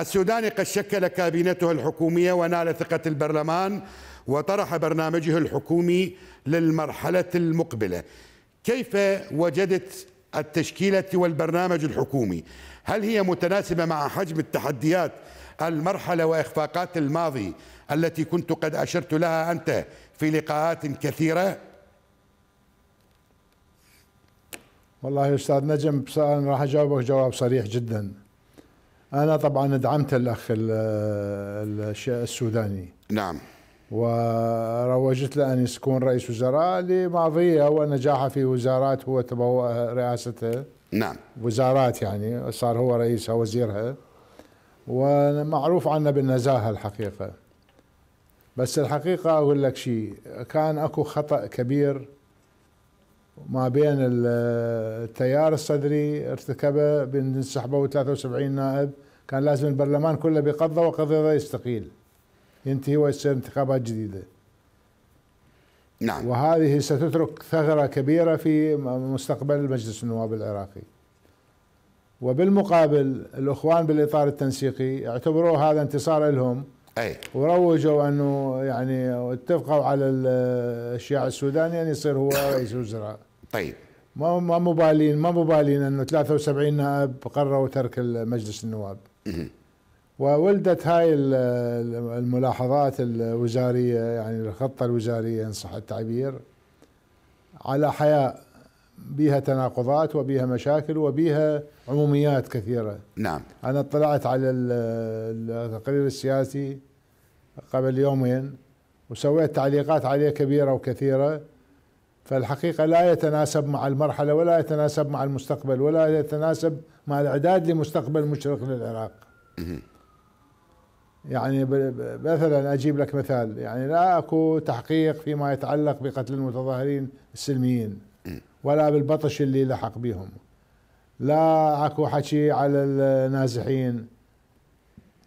السوداني قد شكل كابينته الحكومية ونال ثقة البرلمان وطرح برنامجه الحكومي للمرحلة المقبلة كيف وجدت التشكيلة والبرنامج الحكومي هل هي متناسبة مع حجم التحديات المرحلة وإخفاقات الماضي التي كنت قد أشرت لها أنت في لقاءات كثيرة والله يا أستاذ نجم راح أجاوبك جواب صريح جداً انا طبعا دعمت الاخ السوداني نعم وروجت له ان يكون رئيس وزراء لماضيه ونجاحه في وزارات هو تبوا رئاسته نعم وزارات يعني صار هو رئيسها وزيرها ومعروف عنا بالنزاهه الحقيقه بس الحقيقه اقول لك شيء كان اكو خطا كبير ما بين التيار الصدري ارتكبه بانسحبه 73 نائب كان لازم البرلمان كله بيقضى وقضى يستقيل ينتهي ويصير انتخابات جديده نعم وهذه ستترك ثغره كبيره في مستقبل مجلس النواب العراقي وبالمقابل الاخوان بالاطار التنسيقي اعتبروا هذا انتصار لهم اي وروجوا انه يعني اتفقوا على الشيعة السوداني ان يصير هو رئيس وزراء طيب ما ما مبالين ما مبالين انه 73 نائب قرروا ترك مجلس النواب وولدت هاي الملاحظات الوزاريه يعني الخطه الوزاريه ان صح التعبير على حياء بها تناقضات وبها مشاكل وبها عموميات كثيره نعم انا اطلعت على التقرير السياسي قبل يومين وسويت تعليقات عليه كبيره وكثيره فالحقيقة لا يتناسب مع المرحلة ولا يتناسب مع المستقبل ولا يتناسب مع الإعداد لمستقبل مشرق للعراق يعني مثلا أجيب لك مثال يعني لا أكو تحقيق فيما يتعلق بقتل المتظاهرين السلميين ولا بالبطش اللي لحق بهم لا اكو حكي على النازحين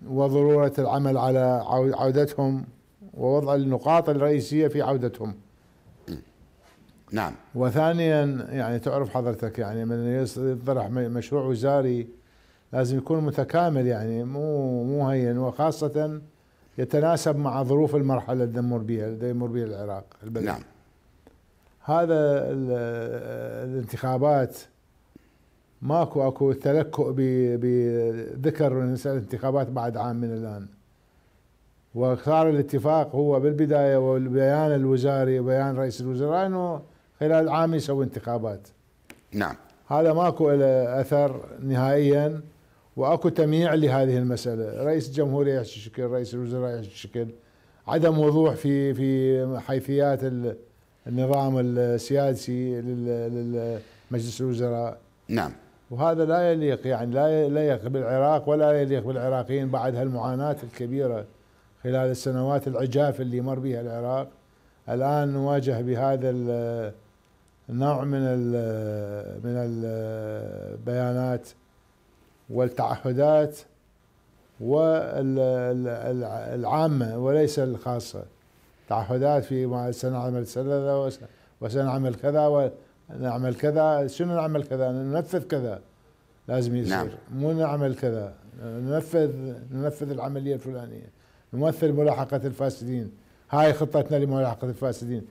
وضروره العمل على عودتهم ووضع النقاط الرئيسيه في عودتهم نعم وثانيا يعني تعرف حضرتك يعني من يطرح مشروع وزاري لازم يكون متكامل يعني مو مو هين وخاصة يتناسب مع ظروف المرحلة اللي يمر بها اللي يمر بها العراق البلد نعم هذا الانتخابات ماكو اكو تلكؤ بذكر الانتخابات بعد عام من الان وصار الاتفاق هو بالبدايه والبيان الوزاري وبيان رئيس الوزراء انه خلال عام يسوي انتخابات نعم هذا ماكو له اثر نهائيا واكو تمييع لهذه المساله، رئيس الجمهوريه يحكي شكل، رئيس الوزراء يحكي شكل، عدم وضوح في في حيثيات النظام السياسي لمجلس الوزراء نعم وهذا لا يليق يعني لا لا يليق بالعراق ولا يليق بالعراقيين بعد هالمعاناه الكبيره خلال السنوات العجاف اللي مر بها العراق الان نواجه بهذا نوع من الـ من البيانات والتعهدات والعامة وليس الخاصة تعهدات في سنعمل كذا وسنعمل كذا ونعمل كذا شنو نعمل كذا ننفذ كذا لازم يصير نعم. مو نعمل كذا ننفذ ننفذ العملية الفلانية نمثل ملاحقة الفاسدين هاي خطتنا لملاحقة الفاسدين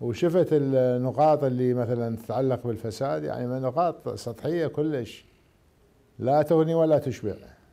وشفت النقاط اللي مثلا تتعلق بالفساد يعني نقاط سطحيه كلش لا تغني ولا تشبع